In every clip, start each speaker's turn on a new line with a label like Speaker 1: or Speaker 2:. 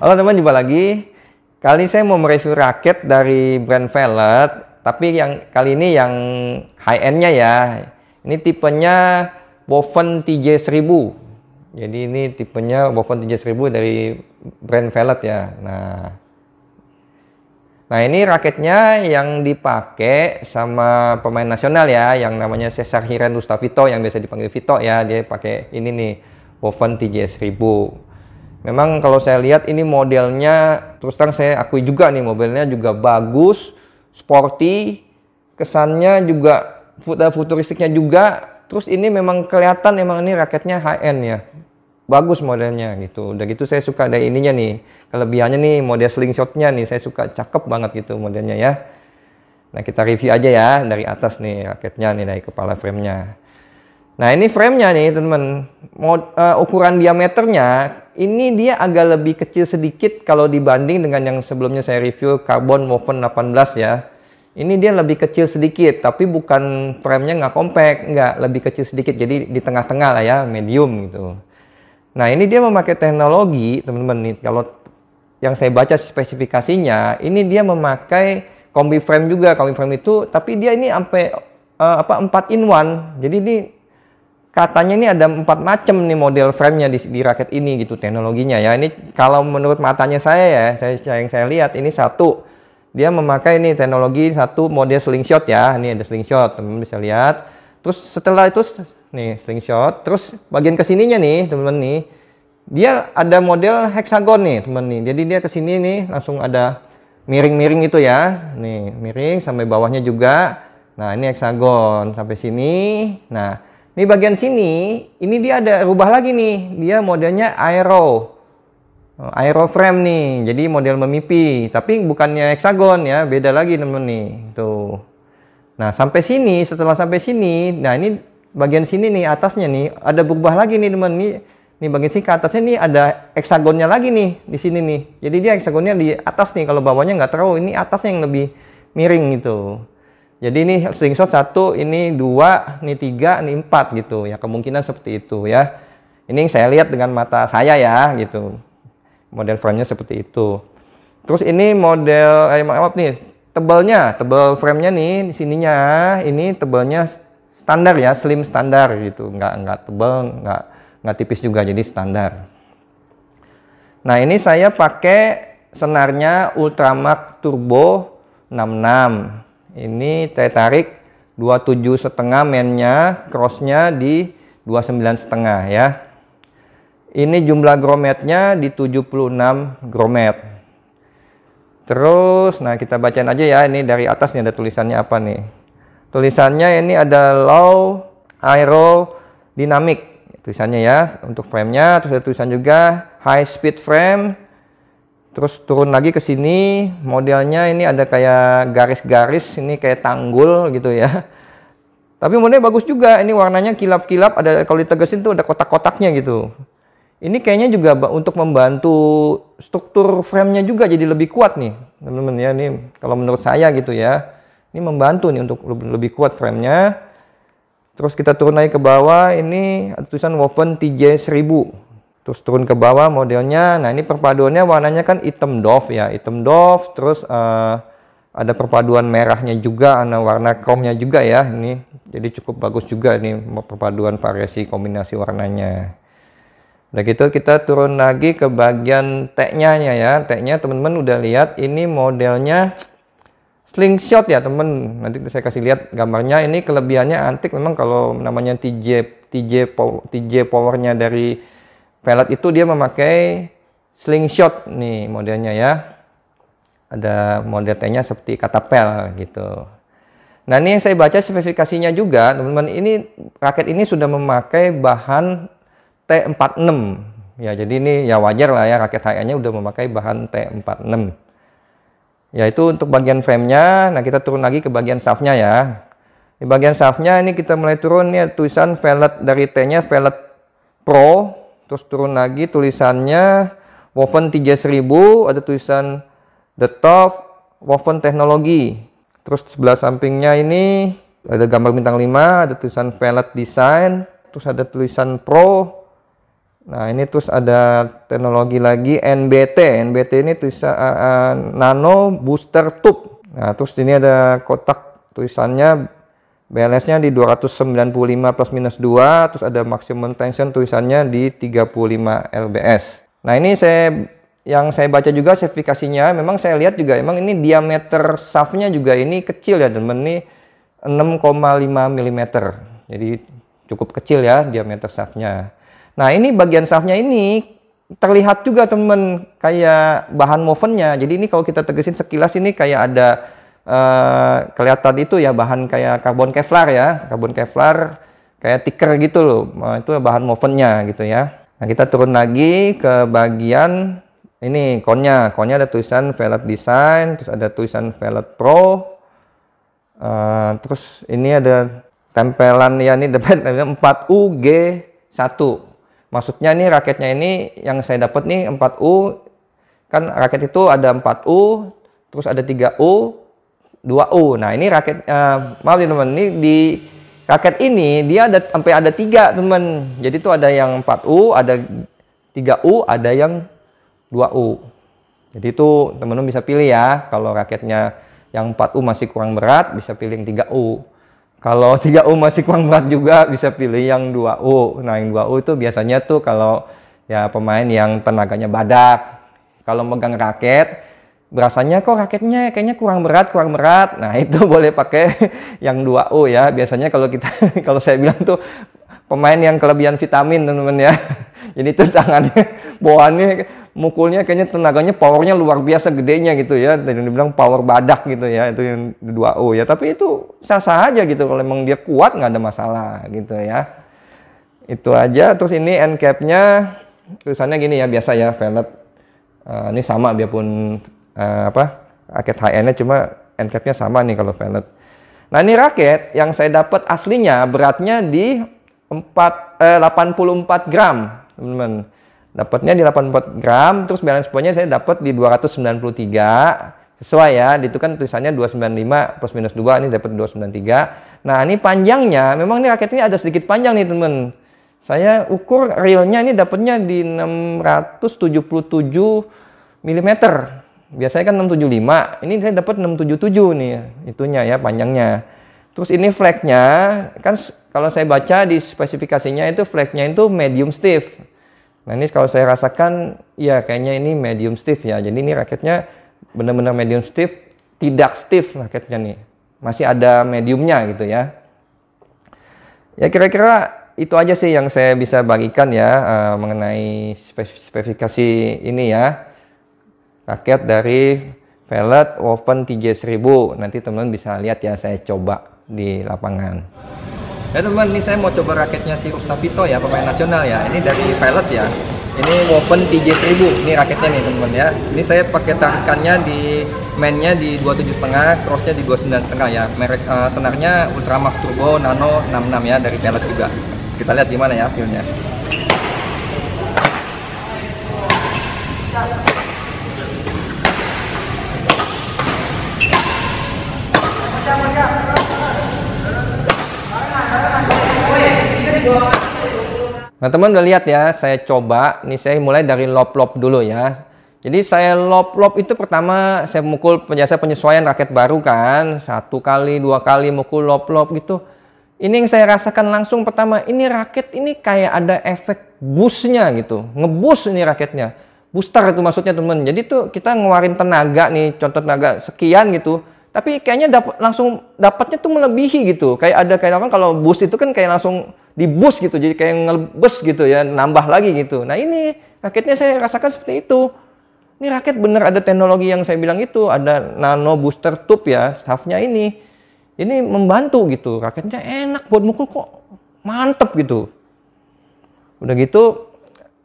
Speaker 1: Halo teman, jumpa lagi. Kali ini saya mau mereview raket dari brand Velvet, tapi yang kali ini yang high end-nya ya. Ini tipenya Woven TJ1000. Jadi ini tipenya Woven TJ1000 dari brand Velvet ya. Nah, Nah ini raketnya yang dipakai sama pemain nasional ya, yang namanya Cesar Hiren Lustavito yang biasa dipanggil Vito ya, dia pakai ini nih, Woven TGS 1000. Memang kalau saya lihat ini modelnya, terus terang saya akui juga nih mobilnya juga bagus, sporty, kesannya juga futuristiknya juga, terus ini memang kelihatan memang ini raketnya high end ya, bagus modelnya gitu udah gitu saya suka ada ininya nih kelebihannya nih model slingshotnya nih saya suka cakep banget gitu modelnya ya nah kita review aja ya dari atas nih raketnya nih dari kepala framenya nah ini framenya nih teman uh, eh, ukuran diameternya ini dia agak lebih kecil sedikit kalau dibanding dengan yang sebelumnya saya review carbon woven 18 ya ini dia lebih kecil sedikit tapi bukan framenya nggak compact nggak lebih kecil sedikit jadi di tengah-tengah lah ya medium gitu Nah, ini dia memakai teknologi, teman-teman nih. Kalau yang saya baca spesifikasinya, ini dia memakai kombi frame juga, kombi frame itu, tapi dia ini sampai uh, apa 4 in one Jadi ini katanya ini ada empat macam nih model framenya di, di raket ini gitu teknologinya ya. Ini kalau menurut matanya saya ya, saya yang saya lihat ini satu dia memakai ini teknologi satu model slingshot ya. Ini ada slingshot, teman-teman bisa lihat. Terus setelah itu Nih, slingshot. Terus bagian kesininya nih, teman-teman nih. Dia ada model hexagon nih, teman nih. Jadi dia kesini nih langsung ada miring-miring itu ya. Nih, miring sampai bawahnya juga. Nah, ini hexagon sampai sini. Nah, ini bagian sini, ini dia ada rubah lagi nih. Dia modelnya aero. Aero frame nih. Jadi model memipi, tapi bukannya hexagon ya, beda lagi teman-teman nih. Tuh. Nah, sampai sini, setelah sampai sini, nah ini bagian sini nih atasnya nih ada berubah lagi nih teman nih nih bagian sini ke atasnya nih ada heksagonnya lagi nih di sini nih jadi dia heksagonnya di atas nih kalau bawahnya nggak terlalu ini atasnya yang lebih miring gitu jadi ini slingshot satu ini dua ini tiga ini empat gitu ya kemungkinan seperti itu ya ini yang saya lihat dengan mata saya ya gitu model framenya seperti itu terus ini model eh, maaf nih tebalnya tebal nya nih di sininya ini tebalnya standar ya slim standar gitu nggak nggak tebal nggak nggak tipis juga jadi standar nah ini saya pakai senarnya Ultramark Turbo 66 ini saya tarik 27 setengah mainnya crossnya di 29 setengah ya ini jumlah grometnya di 76 gromet terus nah kita bacain aja ya ini dari atasnya ada tulisannya apa nih Tulisannya ini ada low aerodynamic tulisannya ya untuk framenya terus ada tulisan juga high speed frame terus turun lagi ke sini modelnya ini ada kayak garis-garis ini kayak tanggul gitu ya tapi modelnya bagus juga ini warnanya kilap-kilap ada kalau ditegesin tuh ada kotak-kotaknya gitu ini kayaknya juga untuk membantu struktur framenya juga jadi lebih kuat nih teman-teman ya ini kalau menurut saya gitu ya ini membantu nih untuk lebih kuat framenya. Terus kita turun naik ke bawah, ini tulisan Woven TJ1000. Terus turun ke bawah modelnya. Nah, ini perpaduannya warnanya kan hitam doff ya, hitam doff terus uh, ada perpaduan merahnya juga, ada warna chrome juga ya. Ini jadi cukup bagus juga ini perpaduan variasi kombinasi warnanya. Nah gitu kita turun lagi ke bagian teknya nya ya. Teknya nya teman-teman udah lihat ini modelnya slingshot ya temen nanti saya kasih lihat gambarnya ini kelebihannya antik memang kalau namanya TJ TJ TJ powernya dari pellet itu dia memakai slingshot nih modelnya ya ada model T-nya seperti katapel gitu nah ini yang saya baca spesifikasinya juga teman-teman ini raket ini sudah memakai bahan T46 ya jadi ini ya wajar lah ya raket HN-nya udah memakai bahan T46 yaitu untuk bagian framenya nah kita turun lagi ke bagian shaftnya ya di bagian shaftnya ini kita mulai turun nih tulisan velvet dari T nya velvet pro terus turun lagi tulisannya woven 3000 ada tulisan the top woven teknologi terus sebelah sampingnya ini ada gambar bintang 5 ada tulisan velvet design terus ada tulisan pro Nah, ini terus ada teknologi lagi NBT. NBT ini tulisan uh, uh, nano booster tube. Nah, terus ini ada kotak tulisannya balance-nya di 295 plus minus 2, terus ada maximum tension tulisannya di 35 lbs. Nah, ini saya yang saya baca juga sertifikasinya memang saya lihat juga emang ini diameter shaft-nya juga ini kecil ya teman ini 6,5 mm. Jadi cukup kecil ya diameter shaft-nya. Nah ini bagian shaftnya ini terlihat juga teman kayak bahan movennya. Jadi ini kalau kita tegesin sekilas ini kayak ada uh, kelihatan itu ya bahan kayak karbon kevlar ya, karbon kevlar kayak ticker gitu loh. Nah, itu bahan movennya gitu ya. Nah kita turun lagi ke bagian ini konnya, konnya ada tulisan Velet Design, terus ada tulisan velod Pro, uh, terus ini ada tempelan ya ini depan 4 UG 1 Maksudnya nih raketnya ini yang saya dapat nih 4U kan raket itu ada 4U, terus ada 3U, 2U. Nah, ini raket uh, maaf nih teman, ini di raket ini dia ada sampai ada tiga teman. Jadi itu ada yang 4U, ada 3U, ada yang 2U. Jadi itu teman-teman bisa pilih ya kalau raketnya yang 4U masih kurang berat bisa pilih yang 3U. Kalau 3U masih kurang berat juga bisa pilih yang 2U. Nah, yang 2U itu biasanya tuh kalau ya pemain yang tenaganya badak. Kalau megang raket, berasanya kok raketnya kayaknya kurang berat, kurang berat. Nah, itu boleh pakai yang 2U ya. Biasanya kalau kita kalau saya bilang tuh pemain yang kelebihan vitamin, teman-teman ya. ini itu tangannya bawaannya mukulnya kayaknya tenaganya powernya luar biasa gedenya gitu ya dan dibilang power badak gitu ya itu yang 2O ya tapi itu sah-sah aja gitu kalau emang dia kuat nggak ada masalah gitu ya itu aja terus ini end capnya tulisannya gini ya biasa ya velvet uh, eh, ini sama biarpun uh, eh, apa raket high endnya cuma end capnya sama nih kalau velvet nah ini raket yang saya dapat aslinya beratnya di 4 eh, 84 gram teman-teman Dapatnya di 84 gram, terus balance pointnya saya dapat di 293. Sesuai ya, itu kan tulisannya 295 plus minus 2, ini dapat 293. Nah, ini panjangnya, memang ini raket ini ada sedikit panjang nih temen. Saya ukur realnya ini dapatnya di 677 mm. Biasanya kan 675, ini saya dapat 677 nih itunya ya panjangnya. Terus ini flagnya, kan kalau saya baca di spesifikasinya itu flagnya itu medium stiff. Nah ini kalau saya rasakan, ya kayaknya ini medium stiff ya. Jadi ini raketnya benar-benar medium stiff, tidak stiff raketnya nih. Masih ada mediumnya gitu ya. Ya kira-kira itu aja sih yang saya bisa bagikan ya uh, mengenai spesifikasi ini ya. Raket dari Velvet Woven TJ1000. Nanti teman-teman bisa lihat ya saya coba di lapangan. Ya teman, ini saya mau coba raketnya si Rustavito ya, pemain nasional ya. Ini dari pilot ya. Ini Woven TJ1000, ini raketnya nih teman ya. Ini saya pakai tangkannya di mainnya di 27 setengah, crossnya di 29 setengah ya. Merek uh, senarnya Ultramax Turbo Nano 66 ya dari pilot juga. Kita lihat gimana ya feelnya. Nah teman udah lihat ya, saya coba. Nih saya mulai dari lop-lop dulu ya. Jadi saya lop-lop itu pertama saya mukul penyesuaian, penyesuaian raket baru kan. Satu kali, dua kali mukul lop-lop gitu. Ini yang saya rasakan langsung pertama, ini raket ini kayak ada efek busnya gitu. Ngebus ini raketnya. Booster itu maksudnya teman. Jadi tuh kita ngeluarin tenaga nih, contoh tenaga sekian gitu tapi kayaknya dap langsung dapatnya tuh melebihi gitu kayak ada kayak kan kalau bus itu kan kayak langsung di bus gitu jadi kayak ngelebes gitu ya nambah lagi gitu nah ini raketnya saya rasakan seperti itu ini raket bener ada teknologi yang saya bilang itu ada nano booster tube ya staffnya ini ini membantu gitu raketnya enak buat mukul kok mantep gitu udah gitu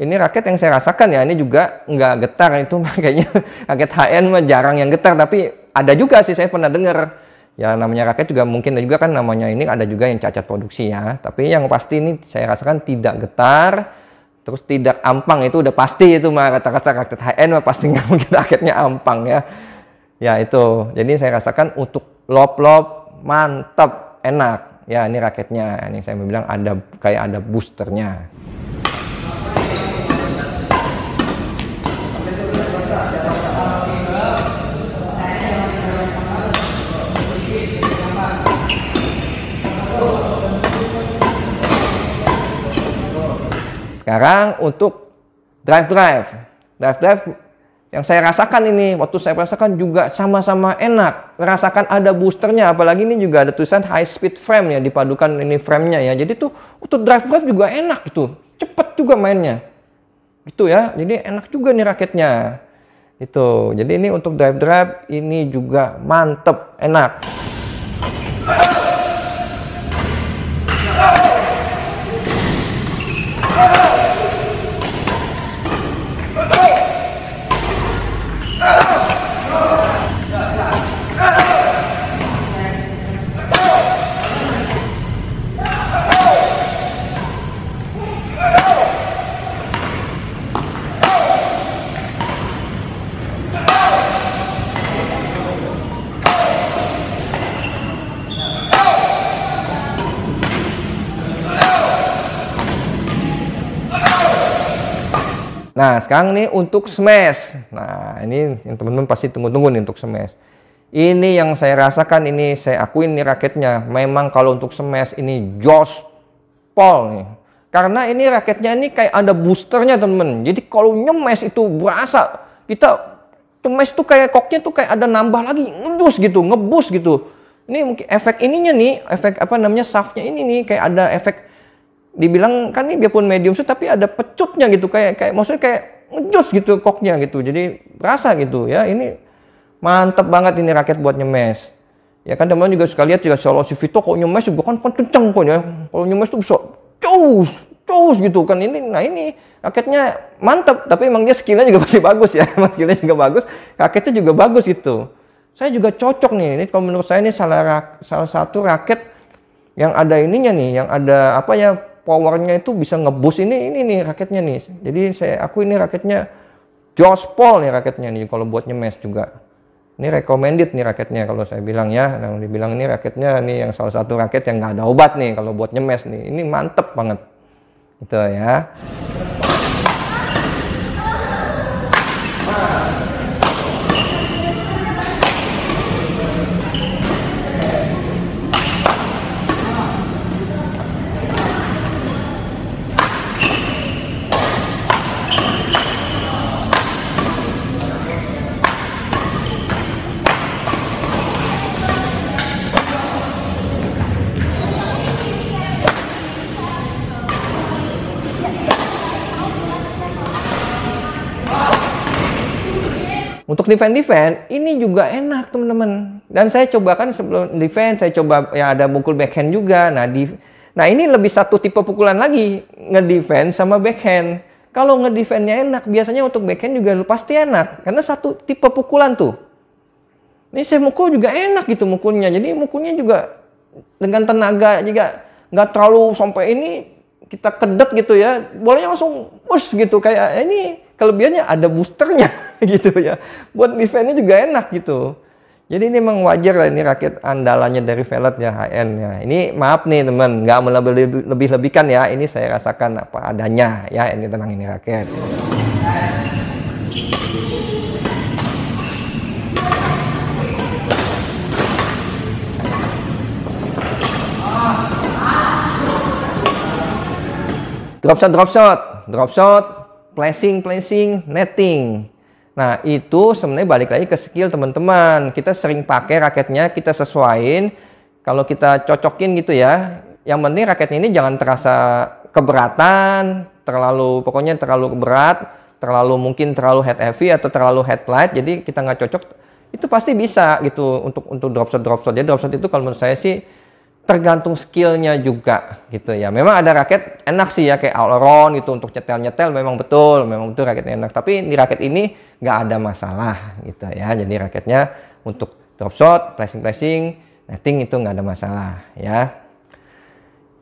Speaker 1: ini raket yang saya rasakan ya ini juga nggak getar itu kayaknya raket HN mah jarang yang getar tapi ada juga sih saya pernah dengar ya namanya rakyat juga mungkin ada juga kan namanya ini ada juga yang cacat produksi ya tapi yang pasti ini saya rasakan tidak getar terus tidak ampang itu udah pasti itu mah kata-kata rakyat end mah pasti nggak mungkin rakyatnya ampang ya ya itu jadi saya rasakan untuk lop-lop mantap enak ya ini raketnya ini saya bilang ada kayak ada boosternya Sekarang untuk drive-drive. Drive-drive yang saya rasakan ini, waktu saya rasakan juga sama-sama enak. Merasakan ada boosternya, apalagi ini juga ada tulisan high speed frame ya, dipadukan ini frame nya ya. Jadi tuh untuk drive-drive juga enak gitu, cepet juga mainnya. Gitu ya, jadi enak juga nih raketnya. Itu, jadi ini untuk drive-drive ini juga mantep, enak. Let's go! sekarang nih untuk smash. Nah, ini yang teman-teman pasti tunggu-tunggu nih untuk smash. Ini yang saya rasakan ini saya akuin nih raketnya. Memang kalau untuk smash ini Josh Paul nih. Karena ini raketnya ini kayak ada boosternya teman-teman. Jadi kalau nyemes itu berasa kita tumes tuh kayak koknya tuh kayak ada nambah lagi ngebus gitu, ngebus gitu. Ini mungkin efek ininya nih, efek apa namanya shaftnya ini nih kayak ada efek dibilang kan ini biarpun medium sih tapi ada pecutnya gitu kayak kayak maksudnya kayak ngejus gitu koknya gitu jadi rasa gitu ya ini mantep banget ini raket buat nyemes ya kan teman juga suka lihat juga solo si Vito kok nyemes juga kan, kan kenceng kok ya kalau nyemes tuh bisa cus cus gitu kan ini nah ini raketnya mantep tapi emang dia skillnya juga pasti bagus ya skillnya juga bagus raketnya juga bagus gitu saya juga cocok nih ini kalau menurut saya ini salah salah satu raket yang ada ininya nih yang ada apa ya powernya itu bisa ngebus ini ini nih raketnya nih jadi saya aku ini raketnya Josh Paul nih raketnya nih kalau buat nyemes juga ini recommended nih raketnya kalau saya bilang ya yang dibilang ini raketnya nih yang salah satu raket yang nggak ada obat nih kalau buat nyemes nih ini mantep banget gitu ya Untuk defend-defend, ini juga enak teman-teman. Dan saya coba kan sebelum defend, saya coba yang ada mukul backhand juga. Nah, di, nah ini lebih satu tipe pukulan lagi, ngedefend sama backhand. Kalau ngedefendnya enak, biasanya untuk backhand juga pasti enak. Karena satu tipe pukulan tuh. Ini saya mukul juga enak gitu mukulnya. Jadi mukulnya juga dengan tenaga juga nggak terlalu sampai ini kita kedet gitu ya. Bolanya langsung push gitu. Kayak eh, ini kelebihannya ada boosternya gitu ya. Buat defense-nya juga enak gitu. Jadi ini memang wajar lah ini raket andalannya dari Velet ya HN ya. Ini maaf nih teman, nggak melebih-lebihkan ya. Ini saya rasakan apa adanya ya. Ini tenang ini raket. Drop shot, drop shot, drop shot, placing, placing, netting. Nah, itu sebenarnya balik lagi ke skill teman-teman. Kita sering pakai raketnya, kita sesuaiin. Kalau kita cocokin gitu ya, yang penting raket ini jangan terasa keberatan, terlalu pokoknya terlalu berat, terlalu mungkin terlalu head heavy atau terlalu head light. Jadi kita nggak cocok, itu pasti bisa gitu untuk untuk drop shot drop shot. Jadi drop shot itu kalau menurut saya sih tergantung skillnya juga gitu ya. Memang ada raket enak sih ya kayak all gitu untuk nyetel-nyetel memang betul, memang betul raketnya enak. Tapi di raket ini nggak ada masalah gitu ya. Jadi raketnya untuk drop shot, pressing-pressing, netting itu nggak ada masalah ya.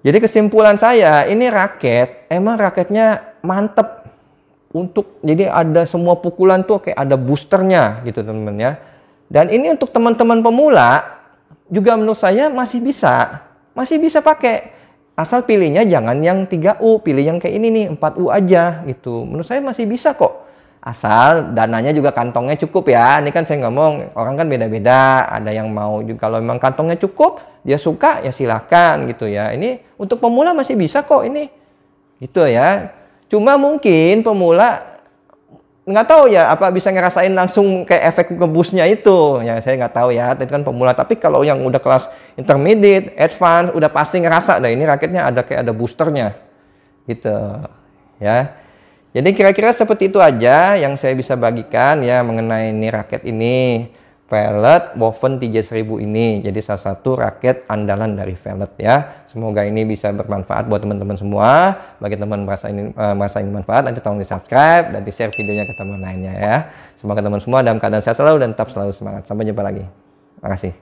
Speaker 1: Jadi kesimpulan saya ini raket emang raketnya mantep untuk jadi ada semua pukulan tuh kayak ada boosternya gitu temen-temen ya. Dan ini untuk teman-teman pemula juga menurut saya masih bisa. Masih bisa pakai. Asal pilihnya jangan yang 3U, pilih yang kayak ini nih, 4U aja gitu. Menurut saya masih bisa kok. Asal dananya juga kantongnya cukup ya. Ini kan saya ngomong, orang kan beda-beda. Ada yang mau juga kalau memang kantongnya cukup, dia suka ya silakan gitu ya. Ini untuk pemula masih bisa kok ini. Gitu ya. Cuma mungkin pemula nggak tahu ya apa bisa ngerasain langsung kayak efek ngebusnya itu ya saya nggak tahu ya tadi kan pemula tapi kalau yang udah kelas intermediate advance udah pasti ngerasa nah ini raketnya ada kayak ada boosternya gitu ya jadi kira-kira seperti itu aja yang saya bisa bagikan ya mengenai ini raket ini Velvet woven TJ1000 ini jadi salah satu raket andalan dari Velvet ya Semoga ini bisa bermanfaat buat teman-teman semua. Bagi teman merasa ini eh, masa ini manfaat, nanti tolong di-subscribe dan di-share videonya ke teman lainnya ya. Semoga teman semua dalam keadaan sehat selalu dan tetap selalu semangat. Sampai jumpa lagi. Terima kasih.